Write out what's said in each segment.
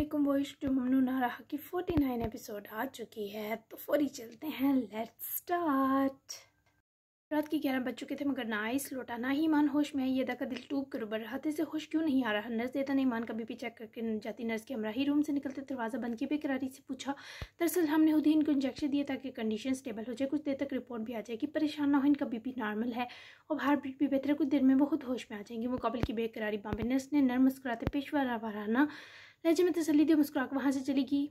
असलम वॉइस टू ममनू नाराह की फोर्टी नाइन एपिसोड आ चुकी है तो फौरी चलते हैं लेट्स स्टार्ट रात की ग्यारह बज चुके थे मगर नाइस लौटा ना ही मान होश में आई यदा का दिल टूब कर उबर रहा था इसे होश क्यों नहीं आ रहा नर्स देता नहीं मान का बीपी चेक करके जाती नर्स के हमरा ही रूम से निकलते दरवाज़ा बंद किए बेकरारी से पूछा दरअसल हमने खुद ही इनको इंजेक्शन दिए ताकि कंडीशन स्टेबल हो जाए कुछ देर तक रिपोर्ट भी आ जाएगी परेशान ना हो इनका बीपी नॉर्मल है और हार्ट बीट भी बेहतर है कुछ देर में वो खुद होश में आ जाएंगे मुकाबले की बेकरारी बाबे नर्स ने नर्म मुस्कुराते पेशवा वाराना लहजे में तसली दी मुस्कुराकर वहाँ से चली गई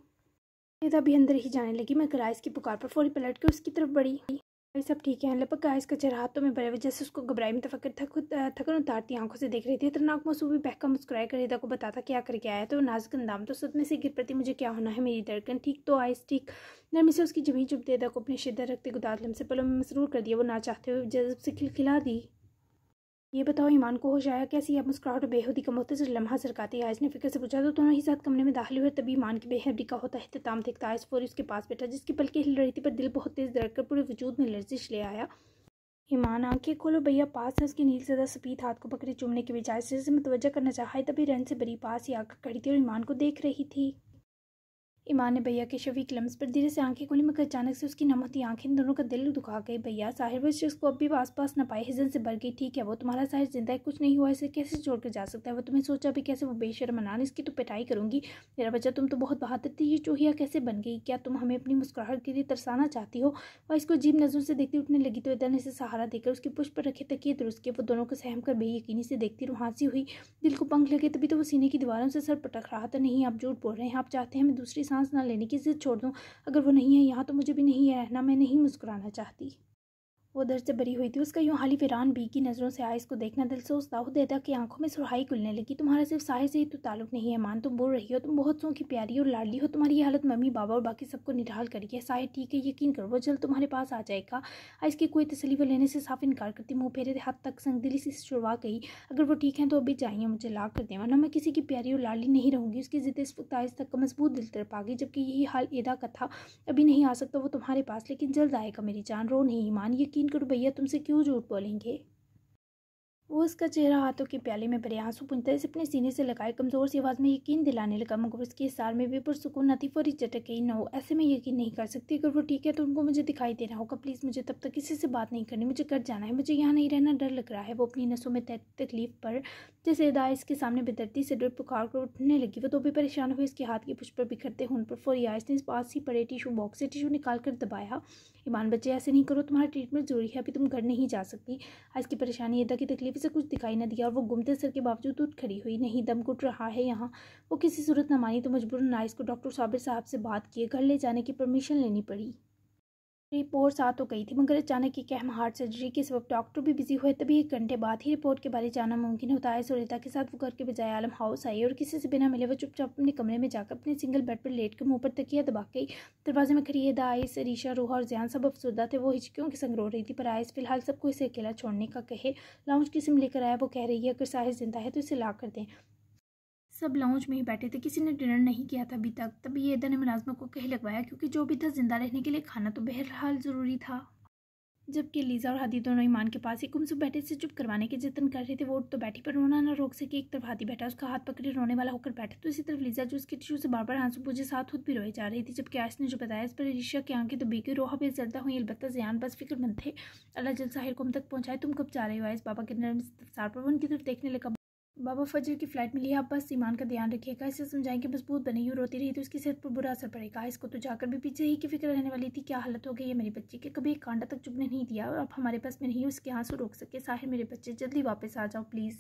सीता तो भी अंदर ही जाने लगी मैं गराइस की पुकार पर फौरी पलट के उसकी तरफ बढ़ी भाई सब ठीक है लगभग गाइस का चेहरा हाथों में बड़े वजह से उसको घबराई में तफकर थक थकन उतारती आंखों से देख रही थी खतरनाक मौसू भी बहका मुस्कुराया कर रिदा को बताता क्या करके आया तो नाजुक अंदाम तो सदमे से गिर पड़ती मुझे क्या होना है मेरी धड़कन ठीक तो आइस ठीक नरमी से उसकी जमी चुप देदा को अपनी शिद्दत रखते लम से पलों में मसरूर कर दिया वो ना चाहते हुए जज से खिलखिला दी ये बताओ ईमान को होश आया कैसी अब मुस्कुराहट बेहदी कम होते से लम्हा सरकाती आयस ने फिक्र से पूछा तो दोनों ही साथ कमरे में दाखिल हुए तभी ईमान की बेहदी का होता अहतमाम देखता आयस फोरी उसके पास बैठा जिसकी पलके हिल रही थी पर दिल बहुत तेज कर पूरे वजूद में लर्जिश ले आया ईमान आंखें खोलो भैया पास है उसके नील सदा सफीद हाथ को पकड़े चुमने के बजाय सिर से मुतवजा करना चाहा तभी रन से बड़ी पास ही आकर खड़ी थी और ईमान को देख रही थी ईमान ने भैया के शवी क्लम्स पर धीरे से आंखें खुली मगर अचानक से उसकी थी आंखें दोनों का दिल दुखा गई भैया साहिर बस शख्स को अब भी आस पास न पाए हिजन से भर गई ठीक है वो तुम्हारा साहिर जिंदा है कुछ नहीं हुआ इसे कैसे छोड़कर जा सकता है वो तुम्हें सोचा भी कैसे वो बेशर मनान इसकी तो पिटाई करूंगी मेरा बच्चा तुम तो बहुत बहादुर थी ये चूहिया कैसे बन गई क्या तुम हमें अपनी मुस्कुराहट के लिए तरसाना चाहती हो वह इसको जीव नजरों से देखती उठने लगी तो इधर ने इसे सहारा देकर उसकी पुष्प पर रखे तकिए दुरुस्त वो दोनों को सहम कर बेयकनी से देखती हाँसी हुई दिल को पंख लगे तभी तो वो सीने की दीवारों से सर पटक रहा था नहीं आप झूठ बोल रहे हैं आप चाहते हैं मैं दूसरी सांस ना लेने की जिद छोड़ दूँ अगर वो नहीं है यहाँ तो मुझे भी नहीं है रहना मैं नहीं मुस्कुराना चाहती वो दर्द से भरी हुई थी उसका यूँ हाली वीरान की नज़रों से आए इसको देखना दिल से उस दाऊद अदा की आंखों में सुरहाई खुलने लगी तुम्हारा सिर्फ साहे से ही तो ताल्लुक नहीं है मान तुम बोल रही हो तुम बहुत सो की प्यारी और लाडली हो तुम्हारी हालत मम्मी बाबा और बाकी सबको निढाल करी है साहे ठीक है यकीन करो वो जल्द तुम्हारे पास आ जाएगा आज की कोई तसली लेने से साफ इनकार करती मुँह फेरे हाथ तक संग दिली से शुरुआ गई अगर वो ठीक है तो अभी चाहिए मुझे ला कर दें वरना मैं किसी की प्यारी और लाडली नहीं रहूँगी उसकी जिद इस वक्त आइस तक का मजबूत दिल तरफ आ गई जबकि यही हाल एदा का था अभी नहीं आ सकता वो तुम्हारे पास लेकिन जल्द आएगा मेरी जान रो नहीं ईमान यकीन यकीन करो भैया तुमसे क्यों झूठ बोलेंगे वो उसका चेहरा हाथों के प्याले में भरे आंसू पुंजता से अपने सीने से लगाए कमज़ोर सी आवाज़ में यकीन दिलाने लगा मगर उसके इशार में भी पुरसकून लतीफ़ और चटक गई ना हो ऐसे में यकीन नहीं कर सकती अगर वो ठीक है तो उनको मुझे दिखाई देना होगा प्लीज़ मुझे तब तक किसी से बात नहीं करनी मुझे घर कर जाना है मुझे यहाँ नहीं रहना डर लग रहा है वो अपनी नसों में तकलीफ पर जैसे हिदाय इसके सामने बेदर्दी से डर पुखार कर उठने लगी वो तो भी परेशान हुए इसके हाथ के पुष्प पर बिखरते हुए उन पर फोरियाज ने इस पास ही पड़े टिशू बॉक्स से टिशू निकाल कर दबाया ईमान बच्चे ऐसे नहीं करो तुम्हारा ट्रीटमेंट जरूरी है अभी तुम घर नहीं जा सकती आज की परेशानी अदा की तकलीफ से कुछ दिखाई ना दिया और वो घूमते सर के बावजूद उठ खड़ी हुई नहीं दम घुट रहा है यहाँ वो किसी सूरत न मानी तो मजबूर ना इसको डॉक्टर साबिर साहब से बात किए घर ले जाने की परमिशन लेनी पड़ी रिपोर्ट आ हो गई थी मगर अचानक एक अहम हार्ट सर्जरी के सबक डॉक्टर भी बिजी हुए तभी एक घंटे बाद ही रिपोर्ट के बारे जाना मुमकिन होता है सुरेता के साथ वो घर के बजाय आलम हाउस आई और किसी से बिना मिले वो चुपचाप अपने कमरे में जाकर अपने सिंगल बेड पर लेट के मुंह पर तकिया दबा गई दरवाजे में खड़ी दा आयस रीशा रूहा और जैन सब अफसुदा थे वो हिचकियों के संग रो रही थी पर आयस फिलहाल सबको इसे अकेला छोड़ने का कहे लाउंज की सिम लेकर आया वो कह रही है अगर साहिश जिंदा है तो इसे ला कर दें सब लाउंज में ही बैठे थे किसी ने डिनर नहीं किया था अभी तक तभी येदा ने मुलाजमों को कह लगवाया क्योंकि जो भी था जिंदा रहने के लिए खाना तो बहरहाल ज़रूरी था जबकि लीजा और हादी दोनों ईमान के पास ही गुमसुम बैठे से चुप करवाने के जतन कर रहे थे वो तो बैठी पर रोना ना रोक सके एक तरफ हादी बैठा उसका हाथ पकड़े रोने वाला होकर बैठा तो इसी तरफ लीजा जो उसके टिश्यू से बार बार आंसू पूजे साथ खुद भी रोए जा रही थी जबकि आयस ने जो बताया इस पर ऋषा की आंखें तो बेगी रोहा भी जरदा हुई अलबत् जयान बस फिक्रमंद थे अल्लाह जल साहिर को हम तक पहुँचाए तुम कब जा रहे हो आयस बाबा के नरम पर उनकी तरफ देखने लगा बाबा फजर की फ्लाइट मिली है आप बस ईमान का ध्यान रखिएगा इसे समझाएं कि मजबूत बनी हुई रोती रही तो इसकी सेहत पर बुरा असर पड़ेगा इसको तो जाकर भी पीछे ही की फिक्र रहने वाली थी क्या हालत हो गई है मेरी बच्ची की कभी एक कांडा तक चुपने नहीं दिया और अब हमारे पास में नहीं उसके आंसू रोक सके साहिर मेरे बच्चे जल्दी वापस आ जाओ प्लीज़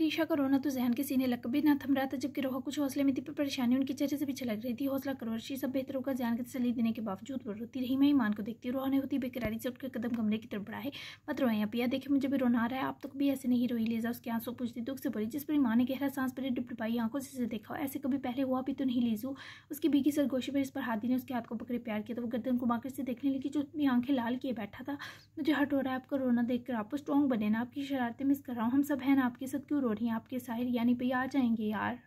रीशा का रोना तो जहन के सीने लग भी ना थम रहा था जबकि रोहा कुछ हौसले में थी पर परेशानी उनके चेहरे से भी छलक रही थी हौसला रशी सब बेहतर होगा जहन के तसली देने के बावजूद वो रोती रही मैं ईमान को देखती रोहा ने होती बेकरारी से उठकर कदम कमरे की तरफ बढ़ाए मत रोए पिया देखे मुझे भी रोना आ रहा है आप तक तो भी ऐसे नहीं रोई लेजा उसके आंसू पूछती दुख से भरी जिस पर माँ ने गहरा सांस पर डुपाई आंखों से देखा ऐसे कभी पहले हुआ भी तो नहीं लीजू उसकी बीकी सरगोशी पर इस पर हाथी ने उसके हाथ को पकड़े प्यार किया तो वो गर्दन घुमाकर माकर से देखने लगी जो भी आंखें लाल किए बैठा था मुझे हट हो रहा है आपका रोना देखकर आप स्ट्रॉन्ग बने ना आपकी शरारतें मिस कर रहा हूँ हम सब हैं ना आपके साथ क्यों और यहाँ आपके साहिर यानी पे आ जाएंगे यार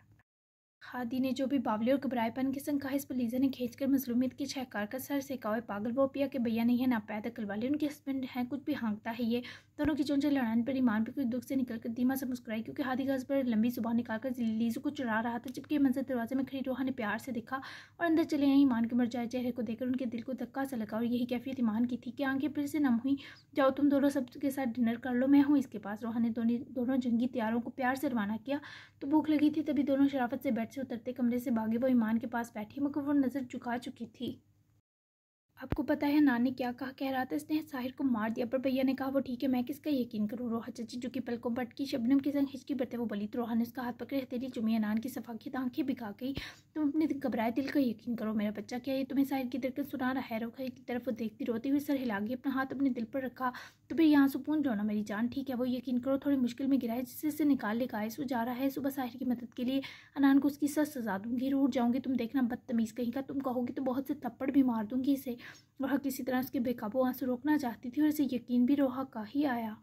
खादी ने जो भी बावली और घबराएपन संग कहा इस पर लीजा ने खींच कर मजलूमियत की छहकार का सर से कहा पागल वो पिया के भैया नहीं है ना पैदा अकल वाले उनके हस्बैंड हैं कुछ भी हाँकता है ये दोनों की चोंचे लड़ान पर ईमान पर कुछ दुख से निकल कर धीमा से मुस्कुराई क्योंकि हादी का पर लंबी सुबह निकाल कर लीजू को चुरा रहा था जबकि मंजर दरवाजे में खड़ी रोहा ने प्यार से देखा और अंदर चले आई ईमान के मरजाए चेहरे को देखकर उनके दिल को धक्का सा लगा और यही कैफियत ईमान की थी कि आंखें फिर से नम हुई जाओ तुम दोनों सब के साथ डिनर कर लो मैं हूँ इसके पास रोहा ने दोनों दोनों जंगी त्यारों को प्यार से रवाना किया तो भूख लगी थी तभी दोनों शराफत से बैठ बेड से उतरते कमरे से भागे वो ईमान के पास बैठी मगर वो नज़र झुका चुकी थी आपको पता है नानी क्या कहा कह रहा था इसने साहिर को मार दिया पर भैया ने कहा वो ठीक है मैं किसका यकीन करूँ रोहा चाची जो कि पलकों बट की शबनम के संग हिचकी बढ़ते वो बोली तो रोहा ने उसका हाथ पकड़े हथेली जुमिया नान की सफाकित तो आंखें बिखा गई तुम अपने घबराए दिल का यकीन करो मेरा बच्चा क्या ये तुम्हें साहिर की धड़कन सुना रहा है रोखा की तरफ वो देखती रोती हुई सर हिला गई अपना हाथ अपने दिल पर रखा तो फिर यहाँ सुकून जो ना मेरी जान ठीक है वो यकीन करो थोड़ी मुश्किल में गिरा है जिससे इसे निकाल ले गाइस वो जा रहा है सुबह साहिर की मदद के लिए अनान को उसकी सर सजा दूंगी रूट जाऊंगी तुम देखना बदतमीज़ कहीं का तुम कहोगी तो बहुत से थप्पड़ भी मार दूंगी इसे वह किसी तरह उसके बेकाबू आंसू रोकना चाहती थी और इसे यकीन भी रोहा का ही आया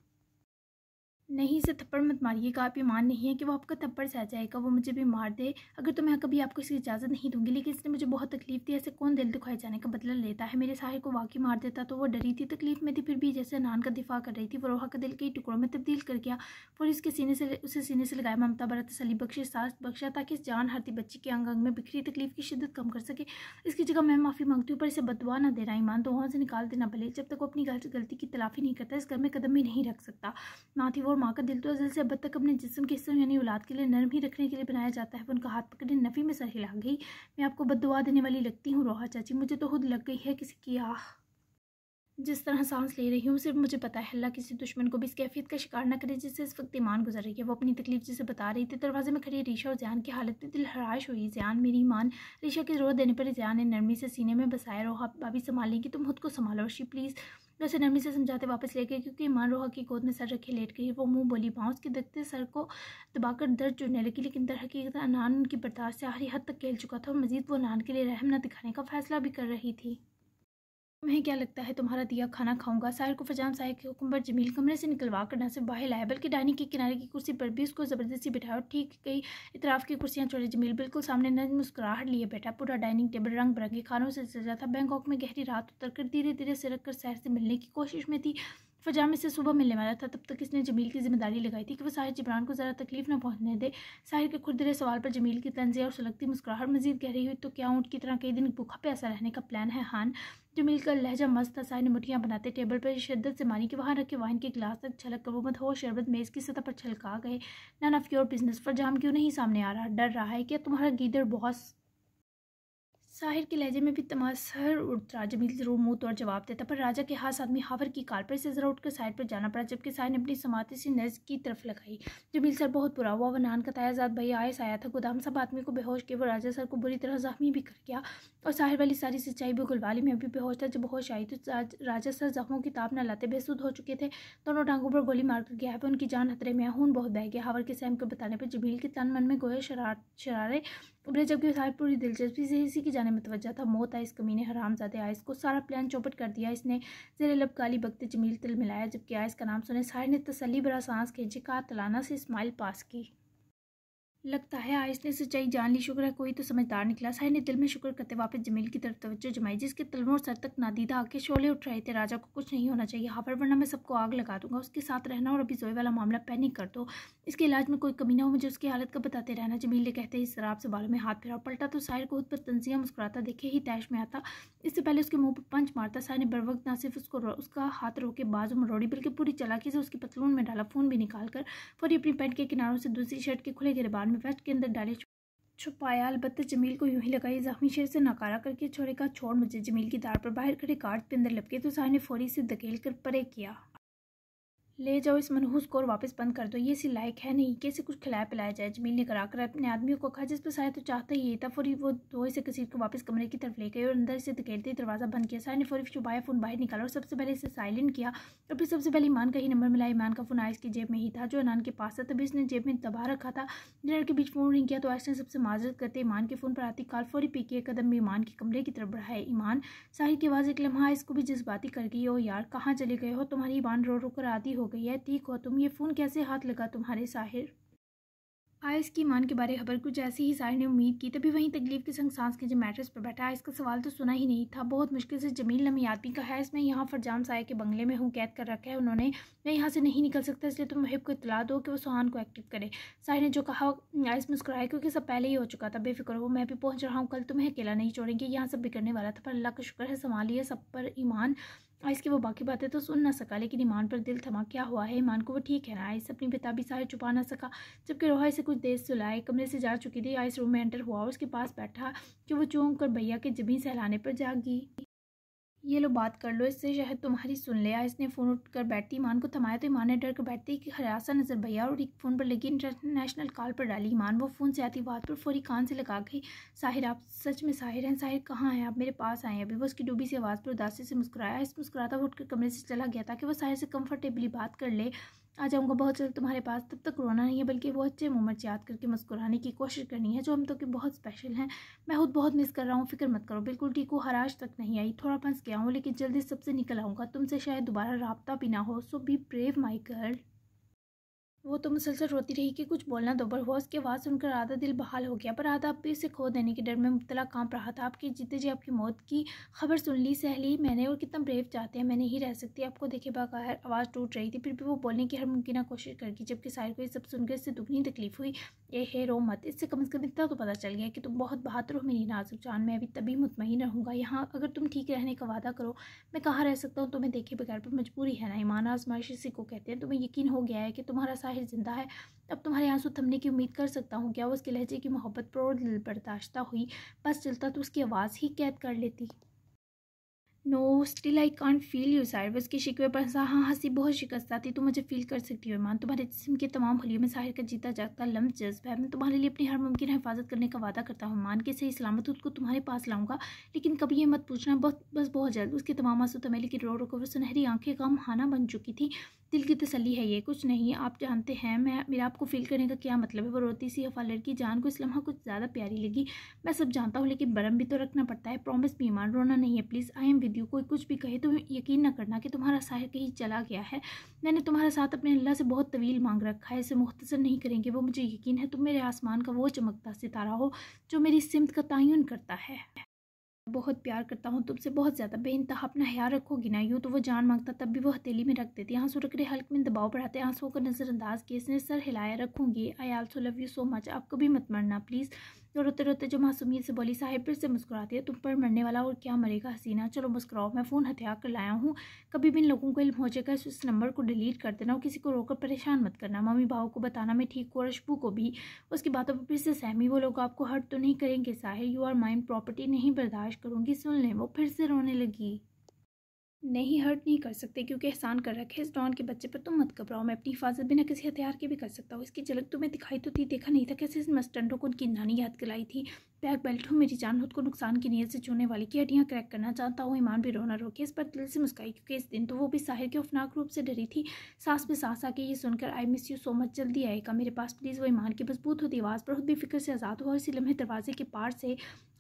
नहीं इसे थप्पड़ मत मारिएगा आप ये मान नहीं है कि वो आपका थप्पड़ सह जाएगा वो मुझे भी मार दे अगर तो मैं कभी आपको इसकी इजाज़त नहीं दूंगी लेकिन इसने मुझे बहुत तकलीफ दी ऐसे कौन दिल दुखाए जाने का बदला लेता है मेरे साहे को वाकई मार देता तो वो डरी थी तकलीफ में थी फिर भी जैसे नान का दिफा कर रही थी रोहा का दिल कई टुकड़ों में तब्दील कर गया फिर उसके सीने से उसे सीने से लगाया ममता भरत तसली बख्शे सास बख्शा ताकि इस जान हारती बच्ची के अंग अंग में बिखरी तकलीफ की शिद्दत कम कर सके इसकी जगह मैं माफ़ी मांगती हूँ पर इसे बदवा ना देना ईमान वहाँ से निकाल देना भले जब तक वो अपनी गलती की तलाफी नहीं करता इस घर में कदम भी नहीं रख सकता ना थी वो माँ का दिल तो अजल से अब तक अपने जिसम के हिस्सों यानी औलाद के लिए नरम ही रखने के लिए बनाया जाता है उनका हाथ पकड़े नफ़ी में सर हिला गई मैं आपको बद दुआ देने वाली लगती हूँ रोहा चाची मुझे तो खुद लग गई है किसी की आह जिस तरह सांस ले रही हूँ सिर्फ मुझे पता है अल्लाह किसी दुश्मन को भी इस कैफियत का शिकार न करे जिससे इस वक्त ईमान गुजर रही है वो अपनी तकलीफ जिसे बता रही थी दरवाजे में खड़ी रीशा और जान की हालत में दिल हराश हुई जान मेरी ईमान रीशा की जरूरत देने पर जान ने नरमी से सीने में बसाया रोहा भाभी संभालेंगी तुम तो खुद को संभालो शी प्लीज़ उसे नरमी से समझाते वापस ले गए क्योंकि मान रोहा की गोद में सर रखे लेट गई वो मुंह बोली बाँस के देखते सर को दबाकर दर्द जुड़ने लगी लेकिन दर हकीकत अनान उनकी बर्दाश्त से आखिरी हद तक खेल चुका था और मजीद वो नान के लिए रहम न दिखाने का फैसला भी कर रही थी तुम्हें क्या लगता है तुम्हारा दिया खाना खाऊंगा साहिर को फजान साहिर के हुक्म पर जमील कमरे से निकलवा कर ना सिर्फ बाहर लाया बल्कि डाइनिंग के किनारे की कुर्सी पर भी उसको ज़बरदस्ती बिठाया और ठीक कई इतराफ़ की कुर्सियाँ छोड़े जमील बिल्कुल सामने नज मुस्कुराहट लिए बैठा पूरा डाइनिंग टेबल रंग बिरंगे खानों से सजा था बैंकॉक में गहरी रात उतर कर धीरे धीरे सिरक कर सैर से मिलने की कोशिश में थी पजामे से सुबह मिलने वाला था तब तक इसने जमील की जिम्मेदारी लगाई थी कि वह साहिर जबरान को ज़रा तकलीफ न पहुँचने दे साहिर के खुरदरे सवाल पर जमील की तंजी और सुलगती मुस्कुराहट मजीद कह रही हुई तो क्या ऊँट की तरह कई दिन भूखा प्यासा रहने का प्लान है हान जमील का लहजा मस्त था साहिर ने मुठियाँ बनाते टेबल पर शिद्दत से मानी कि वहाँ रखे वाहन के गिलास तक छलक कर वो मदहोश शरबत मेज़ की सतह पर छलका गए नन ऑफ योर बिजनेस पर जाम क्यों नहीं सामने आ रहा डर रहा है क्या तुम्हारा गीदड़ बहुत साहिर के लहजे में भी तमासर राजा मिल ज़रूर मुँह तोड़ जवाब देता पर राजा के हाथ आदमी हावर की कार पर से ज़रा उठकर साइड पर जाना पड़ा जबकि साहिर ने अपनी समाते से नज की तरफ लगाई जमील सर बहुत बुरा हुआ वह नान का तायाजाद भाई आयस आया था गोदाम सब आदमी को बेहोश किया वो राजा सर को बुरी तरह जख्मी भी कर गया और साहिर वाली सारी सिंचाई भी गुलवाली में भी बेहोश था जब होश आई तो राजा सर जख्मों की ताप न लाते बेसुद हो चुके थे दोनों टांगों पर गोली मारकर गया है उनकी जान खतरे में खून बहुत बह गया हावर के सैम के बताने पर जमील के तन मन में गोया शरार शरारे उभरे जबकि साहब पूरी दिलचस्पी से इसी की जाने में तोज्जा था मौत आइस कमीने हरामजादे आयस को सारा प्लान चौपट कर दिया इसने जेर लब गाली बगते जमील तिल मिलाया जबकि आयस का नाम सुने साहिर ने तसली बरा सांस खींची कहा तलाना से इस्माइल पास की लगता है आयस ने सच्चाई जान ली शुक्र है कोई तो समझदार निकला साहिर ने दिल में शुक्र करते वापस जमील की तरफ तवज्जो जमाई जिसके तलमों और सर तक नादीदा आके शोले उठ रहे थे राजा को कुछ नहीं होना चाहिए हाफड़ वरना मैं सबको आग लगा दूंगा उसके साथ रहना और अभी जोए वाला मामला पैनिक कर दो इसके इलाज में कोई कमी ना हो मुझे उसकी हालत का बताते रहना जमील ने कहते ही शराब से बालों में हाथ फिराओ पलटा तो साहिर को खुद पर तंजिया मुस्कुराता देखे ही तैश में आता इससे पहले उसके मुंह पर पंच मारता साहिर ने बर वक्त ना सिर्फ उसको उसका हाथ रोके बाजू मरोड़ी बल्कि पूरी चलाकी से उसकी पतलून में डाला फोन भी निकाल कर अपनी पेंट के किनारों से दूसरी शर्ट के खुले गिरबार कारवान में वेस्ट के अंदर डाले छुपाया अलबत्त जमील को यूं ही लगाई जख्मी शेर से नकारा करके छोड़ेगा छोड़ मुझे जमील की दार पर बाहर खड़े कार्ड के अंदर लपके तो साह ने फौरी से धकेल कर परे किया ले जाओ इस मनहूस को और वापस बंद कर दो ये सी लायक है नहीं कैसे कुछ खिलाया पिलाया जाए जमील ने कराकर अपने आदमियों को कहा जिस पर साय तो चाहता ही था फौरी वो दो से कसीर को वापस कमरे की तरफ ले गए और अंदर से धकेलते दरवाज़ा बंद किया साय ने फौरी छुपाया फ़ोन बाहर निकाला और सबसे पहले इसे साइलेंट किया और फिर सबसे पहले ईमान का ही नंबर मिला ईमान का फ़ोन आयस की जेब में ही था जो अनान के पास था तभी उसने जेब में दबा रखा था डिनर के बीच फ़ोन रिंग किया तो आयस ने सबसे माजरत करते ईमान के फ़ोन पर आती कॉल फौरी पी के कदम ईमान के कमरे की तरफ बढ़ाए ईमान साहिल की आवाज़ एक लम्हा इसको भी जज्बाती कर गई हो यार कहाँ चले गए हो तुम्हारी ईमान रो रो कर आती हो गई है ठीक हो तुम ये फ़ोन कैसे हाथ लगा तुम्हारे साहिर आयस की मान के बारे खबर कुछ ऐसी ही साहिर ने उम्मीद की तभी वहीं तकलीफ के संग सांस के जब मैट्रेस पर बैठा आयस का सवाल तो सुना ही नहीं था बहुत मुश्किल से जमील लमियाती का है इसमें यहाँ फरजान साय के बंगले में हूँ कैद कर रखा है उन्होंने मैं यहाँ से नहीं निकल सकता इसलिए तुम मुहिब को इतला दो कि वो सुहान को एक्टिव करे साहिर ने जो कहा आयस मुस्कुराया क्योंकि सब पहले ही हो चुका था बेफिक्र वो मैं भी पहुँच रहा हूँ कल तुम्हें अकेला नहीं छोड़ेंगे यहाँ सब बिगड़ने वाला था पर अल्लाह का शुक्र है संभालिए सब पर ईमान इसकी वो बाकी बातें तो सुन ना सका लेकिन ईमान पर दिल थमा क्या हुआ है ईमान को वो ठीक है ना आयस अपनी बेताबी सारे छुपा ना सका जबकि रोहा इसे कुछ देर सुलाए कमरे से जा चुकी थी आयस रूम में एंटर हुआ और उसके पास बैठा कि वो चौंक कर भैया के जमीन सहलाने पर जागी ये लो बात कर लो इससे शायद तुम्हारी सुन लिया इसने फ़ोन उठ कर बैठती ईमान को थमाया तो ईमान ने डर कर बैठती कि हरासा नजर भैया और एक फ़ोन पर लगी इंटरनेशनल कॉल पर डाली ईमान वो फ़ोन से आती बात पर फौरी कान से लगा गई साहिर आप सच में साहिर हैं साहिर कहाँ हैं आप मेरे पास आए अभी वो उसकी डूबी सी आवाज़ पर उदासी से मुस्कुराया इस मुस्कुराता उठकर कमरे से चला गया था कि वह साहिर से कम्फर्टेबली बात कर ले आ जाऊँगा बहुत जल्द तुम्हारे पास तब तक रोना नहीं है बल्कि वो अच्छे मोमेंट्स याद करके मुस्कुराने की कोशिश करनी है जो हम तो के बहुत स्पेशल हैं मैं खुद बहुत मिस कर रहा हूँ फिक्र मत करो बिल्कुल ठीक हो हराश तक नहीं आई थोड़ा फंस गया हूँ लेकिन जल्दी सबसे निकल आऊँगा तुमसे शायद दोबारा रबता भी ना हो so be brave my girl वो तो मुसलसल रोती रही कि कुछ बोलना दो तो पर होश की आवाज़ सुनकर आधा दिल बहाल हो गया पर आधा फिर से खो देने के डर में मुबतला कांप रहा था आपकी जीते जी आपकी मौत की खबर सुन ली सहली मैंने और कितना ब्रेव चाहते हैं मैं नहीं रह सकती आपको देखे बाहर आवाज़ टूट रही थी फिर भी वो बोलने की हर मुमकिन कोशिश करगी जबकि साहिर को ये सब सुनकर इससे दुगनी तकलीफ हुई ए है रो मत इससे कम अज़ कम इतना तो पता चल गया कि तुम बहुत बहादुर हो मेरी नाजुक जान मैं अभी तभी मुतमिन रहूँगा यहाँ अगर तुम ठीक रहने का वादा करो मैं कहाँ रह सकता हूँ तुम्हें देखे बगैर पर मजबूरी है ना ईमान आजमाइश इसी को कहते हैं तुम्हें यकीन हो गया है कि तुम्हारा साहिर जाहिर जिंदा है अब तुम्हारे आंसू थमने की उम्मीद कर सकता हूँ क्या वो उसके लहजे की मोहब्बत प्रौढ़ बर्दाश्ता हुई बस चलता तो उसकी आवाज़ ही कैद कर लेती no still I can't feel you Sahir उसके शिकवे पर हाँ हंसी बहुत शिकस्ता थी तुम मुझे फील कर सकती हो ईमान तुम्हारे जिसम के तमाम हलियों में साहिर का जीता जागता लम्ब जज्ब है मैं तुम्हारे लिए अपनी हर मुमकिन हिफाजत करने का वादा करता हूँ मान के सही सलामत खुद को तुम्हारे पास लाऊंगा लेकिन कभी ये मत पूछना बहुत बस बहुत जल्द उसके तमाम आंसू तमेली की रो रो कर सुनहरी आंखें गम हाना बन चुकी थी दिल की तसली है ये कुछ नहीं आप जानते हैं मैं मेरा आपको फील करने का क्या मतलब है वो रोती सी हफा लड़की जान को इस लम्हा कुछ ज़्यादा प्यारी लगी मैं सब जानता हूँ लेकिन बरम भी तो रखना पड़ता है प्रॉमिस बीमार रोना नहीं है please I am with you कोई कुछ भी कहे तो यकीन ना करना कि तुम्हारा साहिर कहीं चला गया है मैंने तुम्हारा साथ अपने अल्लाह से बहुत तवील मांग रखा है इसे मुख्तर नहीं करेंगे वो मुझे यकीन है तुम मेरे आसमान का वो चमकता सितारा हो जो मेरी सिमत का तयन करता है बहुत प्यार करता हूँ तुमसे बहुत ज़्यादा बेानतहा अपना ख्याल रखोगी ना यूँ तो वो जान मांगता तब भी वो हथेली में रख देती आंसू रख रहे हल्क में दबाव बढ़ाते आंसू को नज़रअंदाज किए इसने सर हिलाया रखूँगी I also love you so much आप कभी मत मरना प्लीज़ तो रोते रोते जो मासूमियत से बोली साहिब फिर से मुस्कुराती है तुम पर मरने वाला और क्या मरेगा हसीना चलो मुस्कुराओ मैं फ़ोन हथियार कर लाया हूँ कभी भी इन लोगों को इल्म हो जाएगा इस नंबर को डिलीट कर देना और किसी को रोकर परेशान मत करना मम्मी भाव को बताना मैं ठीक हूँ रशबू को भी उसकी बातों पर फिर से सहमी वो लोग आपको हर्ट तो नहीं करेंगे Sahir you are mind property नहीं बर्दाश्त करूँगी सुन लें वो फिर से रोने लगी नहीं हर्ट नहीं कर सकते क्योंकि एहसान कर रखे इस डॉन के बच्चे पर तुम मत घबराओ मैं अपनी हिफाजत बिना किसी हथियार के भी कर सकता हूँ इसकी झलक तुम्हें तो दिखाई तो थी देखा नहीं था कैसे इस मस्टंडों को उनकी नानी याद कराई थी पैर बेल्ट हूँ मेरी जान खुद को नुकसान की नीयत से छूने वाली की हड्डियाँ क्रैक करना चाहता हूँ ईमान भी रोना रोके इस पर दिल से मुस्काई क्योंकि इस दिन तो वो भी साहिर के उफनाक रूप से डरी थी सांस पे सांस आके ये सुनकर I miss you so much जल्दी आएगा मेरे पास प्लीज़ वो ईमान की मजबूत होती आवाज़ पर खुद भी फिक्र से आज़ाद हुआ इसी लम्हे दरवाजे के पार से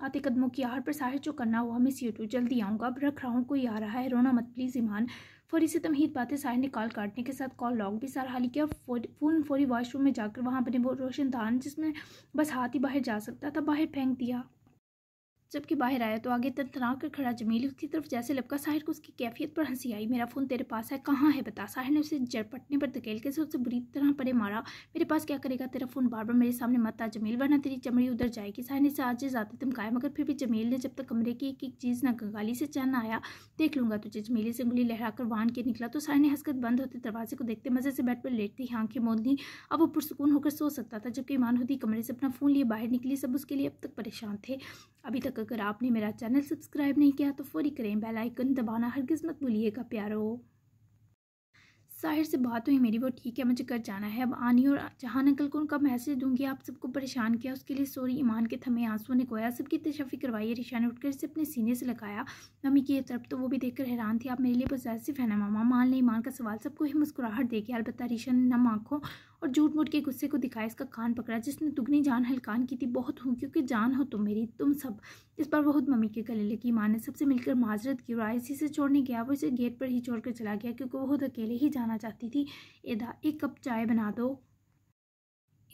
आते कदमों की आहट पर साहिर जो करना हुआ मिस यू टू जल्दी आऊँगा अब रख रहा हूँ कोई आ रहा है रोना मत प्लीज़ ईमान फौरी से तमहीद पाते साहिर ने कॉल काटने के साथ कॉल लॉक भी हाली किया फ़ोन फौरी वॉशरूम में जाकर वहाँ बने वो रोशनदान जिसमें बस हाथ ही बाहर जा सकता था बाहर फेंक दिया जबकि बाहर आया तो आगे तनतना कर खड़ा जमील उसकी तरफ जैसे लपका साहिर को उसकी कैफियत पर हंसी आई मेरा फ़ोन तेरे पास है कहाँ है बता साहिर ने उसे जड़पटने पर धकेल के सबसे बुरी तरह परे मारा मेरे पास क्या करेगा तेरा फ़ोन बार बार मेरे सामने मत आ जमील वरना तेरी चमड़ी उधर जाएगी साहिर ने इसे आज ज़्यादा धमकाया मगर फिर भी जमील ने जब तक कमरे की एक एक चीज़ ना गंगाली से चैन आया देख लूँगा तुझे जमीली से उंगली कर वाहन के निकला तो साहिर ने हंसकर बंद होते दरवाजे को देखते मज़े से बैठ पर लेटती ही आंखें मोद दी अब वो पुरसकून होकर सो सकता था जबकि ईमान होती कमरे से अपना फ़ोन लिए बाहर निकली सब उसके लिए अब तक परेशान थे अभी तक अगर आपने मेरा चैनल सब्सक्राइब नहीं किया तो फौरी करें बेल आइकन दबाना हरगिज़ मत भूलिएगा प्यारो साहिर से बात हुई मेरी वो ठीक है मुझे घर जाना है अब आनी और जहाँ अंकल को उनका मैसेज दूंगी आप सबको परेशान किया उसके लिए सॉरी ईमान के थमे आंसू ने गोया सबकी तशफ़ी करवाई रिशा ने उठकर इसे अपने सीने से लगाया मम्मी की तरफ तो वो भी देखकर हैरान थी आप मेरे लिए बस है फैना मामा मान लें ईमान का सवाल सबको ही मुस्कुराहट देगी अलबत्त रिशा ने नम आँखों और झूठ मूठ के गुस्से को दिखाया इसका कान पकड़ा जिसने दुगनी जान हलकान की थी बहुत हूँ क्योंकि जान हो तुम मेरी तुम सब इस बार बहुत मम्मी के गले लगी माँ ने सबसे मिलकर माजरत की और इसी से छोड़ने गया वो इसे गेट पर ही छोड़ कर चला गया क्योंकि वो खुद अकेले ही जाना चाहती थी एदा एक कप चाय बना दो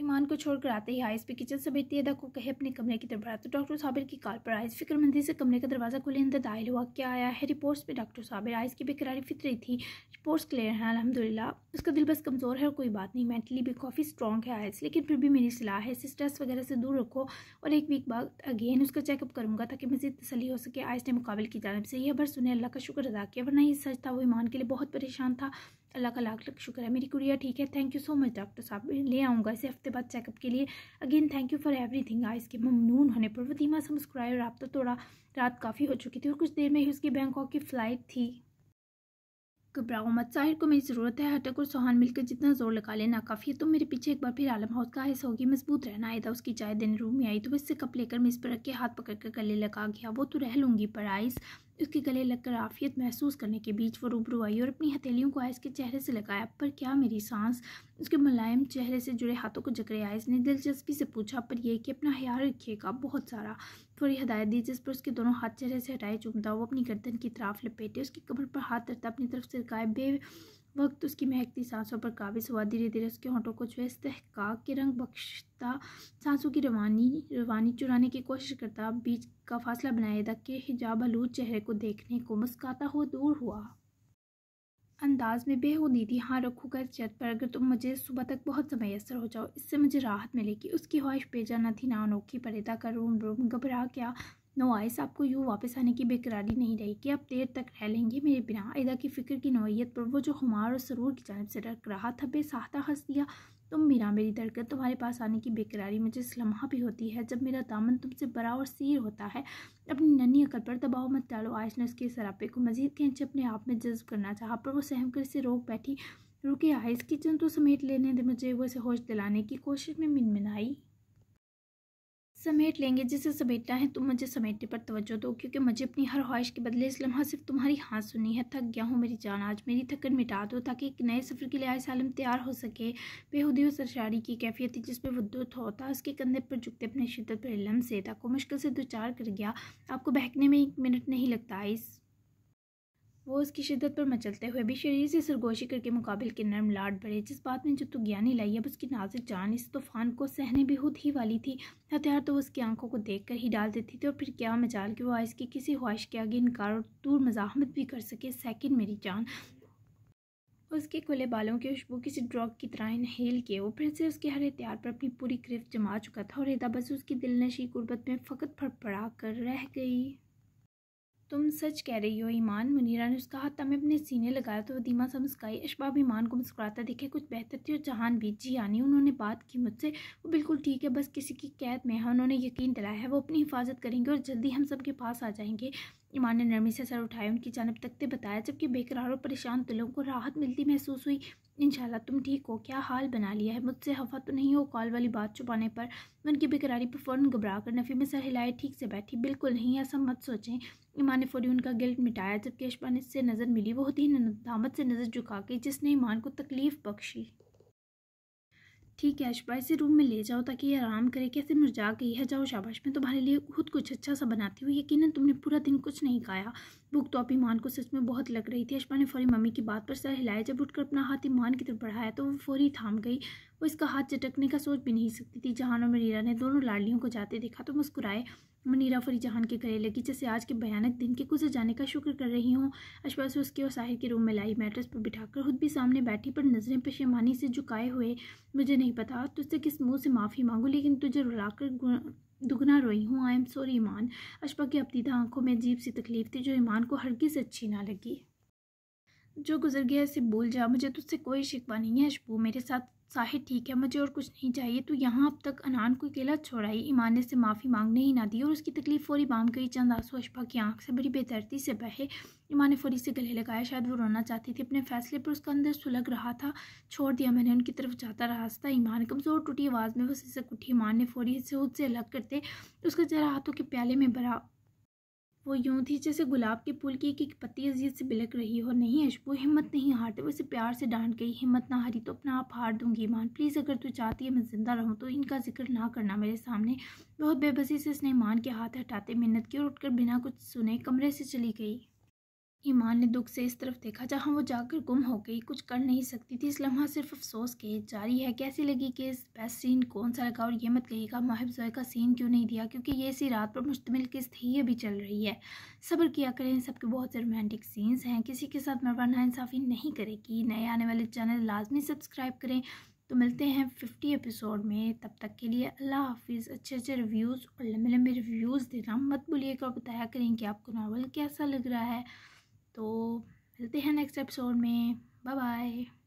ईमान को छोड़कर आते ही आयस भी किचन से बैठती अदा को कहे अपने कमरे की तरफ तो डॉक्टर साबिर की कॉल पर आयस फिक्रमंदी से कमरे का दरवाज़ा खुले अंदर दायल हुआ क्या आया है रिपोर्ट्स में डॉक्टर साबिर आयस की बेकरारी रही थी रिपोर्ट्स क्लियर हैं अलहमदिल्ला उसका दिल बस कमज़ोर है और कोई बात नहीं मेंटली भी काफ़ी स्ट्रॉग है आयस लेकिन फिर भी मेरी सलाह है इसे स्ट्रेस वगैरह से दूर रखो और एक वीक बाद अगेन उसका चेकअप करूँगा ताकि मजीद तसली हो सके आयस ने मुकाबले की जानब से यह खबर सुने अल्लाह का शुक्र अदा किया वरना ये सच था वो ईमान के लिए बहुत परेशान था अल्लाह का लाख लाख शुक्र है मेरी कुड़िया ठीक है thank you so much doctor साहब ले आऊँगा इसे हफ्ते बाद चेकअप के लिए again thank you for everything आई के ममनून होने पर वो धीमा सा मुस्कुराए और आप तो थोड़ा रात काफ़ी हो चुकी थी और कुछ देर में ही उसकी बैंकॉक की फ़्लाइट थी घबराओ मत साहिर को मेरी ज़रूरत है हटक और सोहान मिलकर जितना जोर लगा लेना काफ़ी है तो मेरे पीछे एक बार फिर आलम हाउस का हिस्सा होगी मजबूत रहना था उसकी चाय देने रूम में आई तो वह इससे कप लेकर मैं इस पर रख के हाथ पकड़ कर गले लगा गया वो तो रह लूँगी पर आइस उसके गले लगकर आफियत महसूस करने के बीच वो रूबरू आई और अपनी हथेलियों को आयस के चेहरे से लगाया पर क्या मेरी सांस उसके मुलायम चेहरे से जुड़े हाथों को जकड़े आयस ने दिलचस्पी से पूछा पर यह कि अपना ख्याल रखिएगा बहुत सारा थोड़ी हदायत दी जिस पर उसके दोनों हाथ चेहरे से हटाए चुमता वो अपनी गर्दन की तरफ लपेटे उसकी कमर पर हाथ धरता अपनी तरफ से लगाए बे वक्त उसकी महकती सांसों पर काबिज हुआ धीरे धीरे उसके होंठों को छुए तहकाक के रंग बख्शता सांसों की रवानी रवानी चुराने की कोशिश करता बीच का फासला बनाए तक के हिजाब आलूद चेहरे को देखने को मुस्काता हुआ दूर हुआ अंदाज में बेहूदी थी हाँ रखूँगा कर चेत पर अगर तुम मुझे सुबह तक बहुत समय असर हो जाओ इससे मुझे राहत मिलेगी उसकी ख्वाहिश बेजाना थी ना अनोखी परेता का रूम रूम घबरा गया नोआइस आपको यूँ वापस आने की बेकरारी नहीं रहेगी आप देर तक रह लेंगे मेरे बिना अदा की फ़िक्र की नोयत पर वो जो हमार और सरूर की जानब से रख रहा था बेसाहता हंस दिया तुम मीरा मेरी दरकत तुम्हारे पास आने की बेकरारी मुझे इस लम्हा भी होती है जब मेरा दामन तुमसे बड़ा और सीर होता है अपनी नन्ही अकल पर दबाव मत डालो आयश ने उसके सरापे को मजीद खींच अपने आप में जज्ब करना चाहा पर वो सहम कर इसे रोक बैठी रुके आयस किचन तो समेट लेने दे मुझे वो इसे होश दिलाने की कोशिश में मिनमिनाई समेट लेंगे जिसे समेटना है तुम तो मुझे समेटने पर तवज्जो दो क्योंकि मुझे अपनी हर ख्वाहिश के बदले इस लम्हा सिर्फ तुम्हारी हाँ सुनी है थक गया हूँ मेरी जान आज मेरी थकन मिटा दो ताकि एक नए सफ़र के लिए आज सालम तैयार हो सके बेहूदी और सरशारी की कैफियत थी जिसमें वो दुत होता उसके कंधे पर झुकते अपने शिदत पर लम्ब से को मुश्किल से दो चार कर गया आपको बहकने में एक मिनट नहीं लगता इस वो उसकी शिद्दत पर मचलते हुए भी शरीर से सरगोशी करके मुकाबल के नरम लाड भरे जिस बात ने जब ज्ञानी लाई अब उसकी नाजुक जान इस तूफान को सहने खुद ही वाली थी हथियार तो उसकी आंखों को देख कर ही डाल देती थी और फिर क्या मचाल कि वो आज की किसी ख्वाहिश के आगे इनकार और दूर मजाहमत भी कर सके सेकंड मेरी जान उसके खुले बालों की खुशबू किसी ड्रग की तरह इनहेल किए वो फिर से उसके हर हथियार पर अपनी पूरी गिरफ्त जमा चुका था और रेदा बस उसकी नशी गुर्बत में फ़कत फड़फड़ा कर रह गई तुम सच कह रही हो ईमान मुनीरा ने उसका हाथ तमें अपने सीने लगाया तो वदीमा सा मुस्काई अशबाब ईमान को मुस्कुराता देखे कुछ बेहतर थी और जहान बीत जी यानी उन्होंने बात की मुझसे वो बिल्कुल ठीक है बस किसी की कैद में है उन्होंने यकीन दिलाया है वो अपनी हिफाजत करेंगे और जल्दी हम सब के पास आ जाएंगे ईमान ने नरमी से सर उठाए उनकी जानब तकते बताया जबकि बेकरार और परेशान दिलों को राहत मिलती महसूस हुई इन तुम ठीक हो क्या हाल बना लिया है मुझसे हवा तो नहीं हो कॉल वाली बात छुपाने पर उनकी बेकरारी पर फ़ौरन घबरा कर नफ़ी में सर हिलाए ठीक से बैठी बिल्कुल नहीं ऐसा मत सोचें ईमान ने फौरी उनका गिल्ट मिटाया जबकि अशबा से नज़र मिली वो होती नदामत से नज़र झुका के जिसने ईमान को तकलीफ़ बख्शी ठीक है अशबा इसे रूम में ले जाओ ताकि ये आराम करे कैसे मुरझा गई है जाओ शाबाश में तुम्हारे लिए खुद कुछ अच्छा सा बनाती हूँ यकीनन तुमने पूरा दिन कुछ नहीं खाया भूख तो आप ईमान को सच में बहुत लग रही थी अशबा ने फौरी मम्मी की बात पर सर हिलाया जब उठकर अपना हाथ ईमान की तरफ बढ़ाया तो वो फौरी थाम गई वो इसका हाथ चटकने का सोच भी नहीं सकती थी जहान और मनीरा ने दोनों लाडलियों को जाते देखा तो मुस्कुराए मनीरा फरी जहान के गले लगी जैसे आज के भयानक दिन के गुजर जाने का शुक्र कर रही हूँ अशफा से उसके और साहिर के रूम में लाई मैट्रेस पर बिठाकर खुद भी सामने बैठी पर नज़रें पेशेमानी से झुकाए हुए मुझे नहीं पता तुझसे किस मुंह से माफ़ी मांगू लेकिन तुझे रुलाकर दुगना रोई हूँ आई एम सॉरी ईमान अशफा की अपदीदा आंखों में अजीब सी तकलीफ थी जो ईमान को हरगिज़ अच्छी ना लगी जो गुजर गया इसे भूल जा मुझे तुझसे कोई शिकवा नहीं है अशबू मेरे साथ साहिर ठीक है मुझे और कुछ नहीं चाहिए तो यहाँ अब तक अनान को अकेला छोड़ाई ईमान ने से माफ़ी मांगने ही ना दी और उसकी तकलीफ फौरी बाम गई चंद आंसू अशफा की आंख से बड़ी बेतरती से बहे ईमान ने फौरी से गले लगाया शायद वो रोना चाहती थी अपने फैसले पर उसका अंदर सुलग रहा था छोड़ दिया मैंने उनकी तरफ जाता रास्ता ईमान कमज़ोर टूटी आवाज़ में वो इसे उठी ईमान ने फौरी से खुद से अलग करते उसका चेहरा हाथों के प्याले में भरा वो यूं थी जैसे गुलाब के फूल की एक पत्ती अजीत से बिलक रही हो नहीं अशबू हिम्मत नहीं हारते वो उसे प्यार से डांट गई हिम्मत ना हारी तो अपना आप हार दूंगी ईमान प्लीज़ अगर तू चाहती है मैं ज़िंदा रहूँ तो इनका जिक्र ना करना मेरे सामने बहुत बेबसी से इसने ईमान के हाथ हटाते मिन्नत की और उठकर बिना कुछ सुने कमरे से चली गई ईमान ने दुख से इस तरफ देखा जहाँ वो जाकर गुम हो गई कुछ कर नहीं सकती थी इस लम्हा सिर्फ अफसोस के जारी है कैसी लगी कि इस बेस्ट सीन कौन सा लगा और ये मत कहेगा माहिब जोए का सीन क्यों नहीं दिया क्योंकि ये इसी रात पर मुश्तमिल किस्त ही अभी चल रही है सब्र किया करें सबके बहुत से रोमांटिक सीन्स हैं किसी के साथ मरवाना इंसाफ़ी नहीं करेगी नए आने वाले चैनल लाजमी सब्सक्राइब करें तो मिलते हैं फिफ्टी एपिसोड में तब तक के लिए अल्लाह हाफिज़ अच्छे अच्छे रिव्यूज़ और लम्बे लम्बे रिव्यूज़ देना मत भूलिएगा और बताया करें कि आपको नावल कैसा लग रहा है तो मिलते हैं नेक्स्ट एपिसोड में बाय बाय